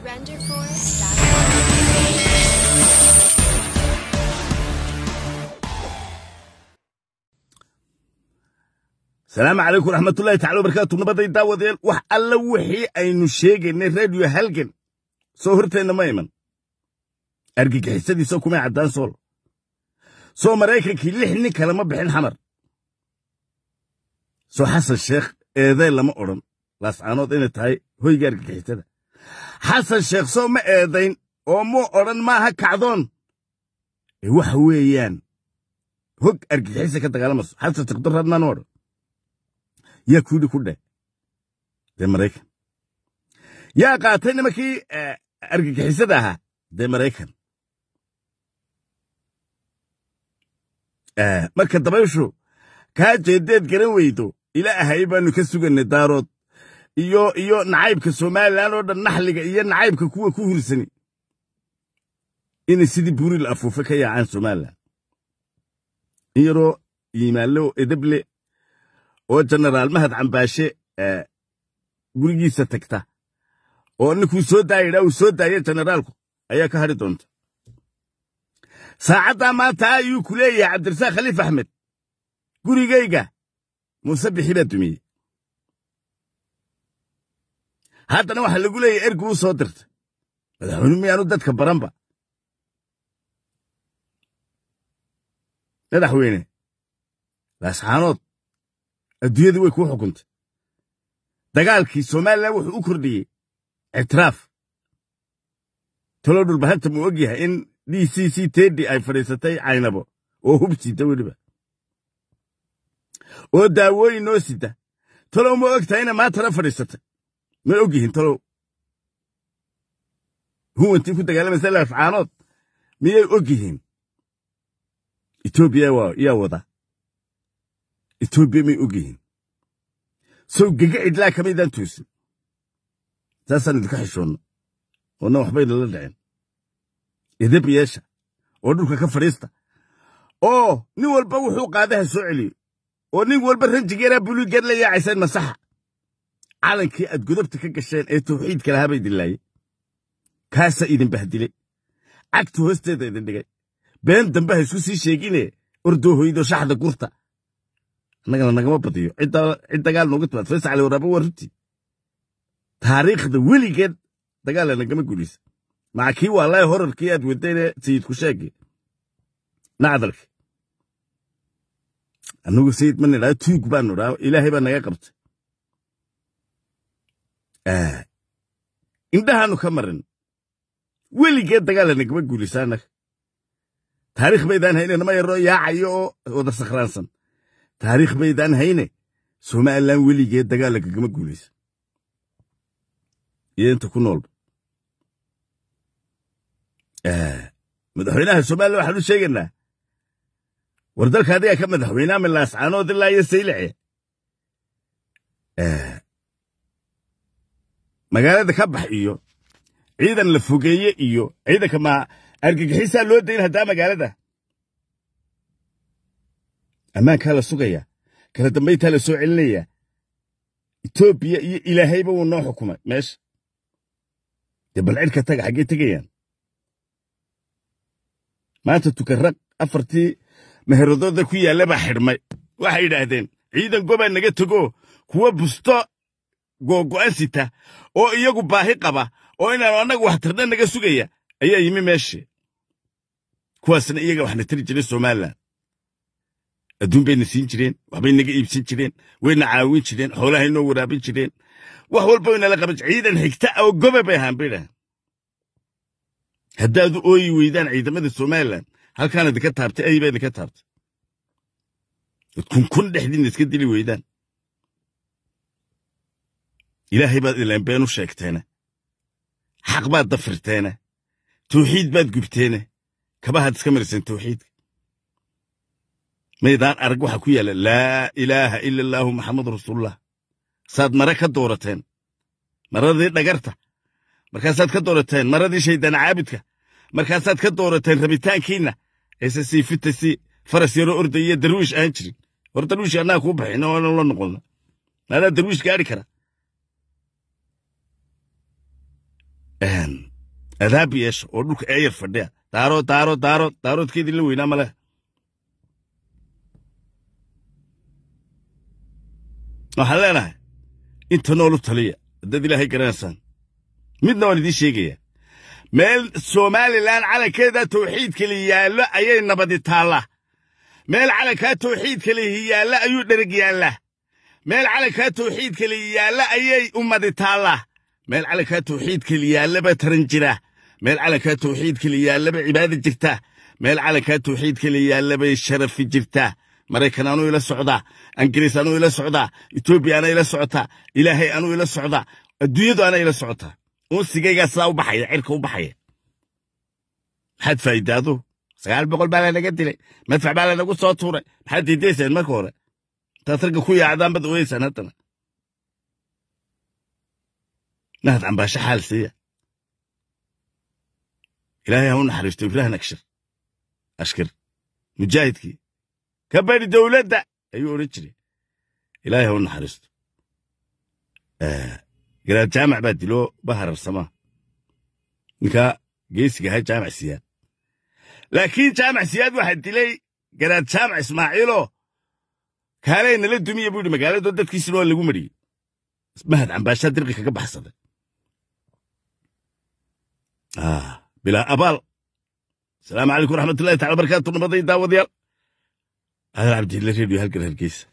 asalaamu calaykum waraxmatullahi tacala wabarkaatu nabaday daawadayaal wax alla wixii aynu sheegaynay reediyo halgan soo horteenna ma iman argagixisadiisa kumay caddaan sool soo maraykankii lix nin kalema bixin xamar soo xasan sheekh eedey lama odhan laascaanood inay tahay hoyga argagixisada xasan sheekh sow ma eedayn oo muu odhan maaha kacdoon ee waxa weeyaan hog argixisa ka dagaalamayso xasan sheekh durradnan odhan yaa kuudhi ku dheh dee maraykan yaa qaatay nimankii e, argagixisada ahaa dee maraykan e, marka dabayshu kaa jeedeed garan weydo ila ahay baanu ka sugannay daarood iyo iyo nacaybka somalilan oo dhan naxliga iyo nacaybka kuwa ku hursanay inay sidii buuril afuufe ka yaacaan somalilan in yaroo yimaalo edeble oo jenaraal mahad cambaashe eh, gurigiisa tagta oo ninkuu soo daayidhaa uu soo daaya jenaraalku ayaa ka hadhi doonta saacaddaa maanta ayuu ku leeyahay cabdirasaaq khaliif axmed gurigayga muuse bixi baa dumiyey haddana waxa lagu leeyahay ergu u soo dirtay madaxweyne miyaanu dadka baranba madaxweyne laasxaanood adduunyadii way kuu xukuntay dagaalkii somalilan wuxuu u kordhiyey ictiraaf talo dhulbahanta muu og yahay in d c c tedi ay fadhiisatay caynabo oo hub sita weliba oo daawooyin noo sita taloo ma og tahay ina maantana fadhiisatay ma ogyihin talow huwantii ku dagaalamaysa laafcaanood miyay ogyihiin etoobiya yaa wada etoobiya may ogyihiin sow gege cidlaa kamaydaan toosin saasaan idinka xishoonno oona waxbayna la dhicin edab yeesha oo dhulka ka fadhiista oo nin walba wuxuu qaadaha soo celiyo oo nin walba ranjigeeraa buligeed la yaacaysaan masaxa calankii aad godobta ka gasheen ee tawxiidka lahaa bay dillaayeen kaasaa idin bahdilay cagta hoosteeda idin dhigay been dambe ha isku sii sheegine ordohoydo shaxda gurta annagana nagama badiyo cid dagaal nooga timaad faysal cali waraabe waa runtii taariikhda weligeed dagaalla nagama guulaysa maca kii waalaahi horarkii aad wadeenee ku sheege nacdalka annagu sayid ma nidhaa tuug baanu dhaha ilaahay baa naga qabtay indhahaanu ka marin weligee dagaalana gaba guulaysa annaga taariikh baydaan hayne nama yaro yaacayo oo wada sakhraansan taariikh baydaan hayne somalilan weligee dagaala gagama guulaysa iyo inta ku noolba madaxweynaha somalilan waxaan u sheegaynaa war dalka adigaa ka madaxweynaha milaascaanood ilaa iyo saylice magaalada ka bax iyo ciidan la fogeeye iyo ciidanka ma argagixisaa loo dayn haddaa magaalada ammaankaa la sugaya kala dambayntaa la soo celinaya etoobiya iyo ilaahayba wuu noo xukumay meesha dee bal taga xaggee tegayaan maanta tukarraq afartii meheradooda ku baa xirmay waxay yidhaahdeen ciidan gobaa naga tegoo kuwa busto googo'an sita oo iyagu baahi qaba oo inaanu annaga waxtarna naga sugaya ayaa yimi meeshe kuwaasna iyaga waxna tiri jiray somalilan adduun bayna siin jireen waxbay naga iibsan jireen wayna caawin jireen xoolahaynoo waraabin jireen wax walba waynala qaban ciidan xigta oo gobe bay ahaan bay dhahan haddaadu ooyi weydaan ciidamada somalilan halkaanad ka taabtay ay baadinka taabtay dad kunkun dhexdiina iska dili weydaan ilaahay baad ilaan been u sheegteene xaq baad dafirteene towxiid baad gubteene kabahaad iska mariseen towxiidka maydaan arag waxaa ku yaalla laa ilaaha ila allaahu maxamadu rasuulullah saad mare ka doorateen maradii dhagarta markaasaad ka doorateen maradii shaydaan caabudka markaasaad ka doorateen rabitaankiina ciise sii fita sii faras yaroo ordaya darwiish aan jirin hor darwiish annaa kuu baxin oo la noqonna maadaad darwiish gaari kara adaab yeesha oo dhulka eeyar fadhiya daaro daaro daaro taaroodkeedii la weynaa maleh waxaan leenahay inta noolu taliya haddaad ilaahay garanaysaan midna waan idiin sheegayaa meel somalilan calankeeda tawxiidkali yaallo ayay nabadi taalla meel calankaa lihi yaalla ayuu dhereg yaalla meel calankaa lihi yaalla ayay ummadi taallaa meel calankaa tawxiidkali yaallaba taran jira meel calankaa tawxiidkali yaallaba cibaada jirta meel calankaa tawxiidkali yaallabay sharafi jirta maraykan anuu ila socdaa ingiriis anuu ila socdaa etoobiya ana ila socotaa ilaahay anuu ila socdaa adduunyadu ana ila socotaa unsigaygaa sidaa u baxaya cirka u baxaya maxaad faa'iidaadu sagaal boqol baa lanaga dilay madfac baa lanagu soo tuuray maxaad diidayseen marka hore intaad ragga ku yaacdaan bad ooyeysaan haddana inaad cambaasho xaal siiya ilaahay ha u naxariisto ibrahim akshir ashkir mujaahidkii ka bari dowladda ayuu odhan jiray ilaahay ha u naxariisto garaad jaamac baa diloo bahararsamaa ninkaa geesiga ahay jaamac siyaad laakiin jaamac siyaad waxaa dilay garaad jaamac ismaaciiloo kaalay nala dumiya buu yidhi magaaladoo dadkiisina waa lagu mariyey mahad cambaashaa dirqi kaga baxsaday Ah, bilaa abaal asalaamu calaykum waraxmatullahi tacala barakaatu nabaday daawadayaal adan cabdilla redio halkan hargeysa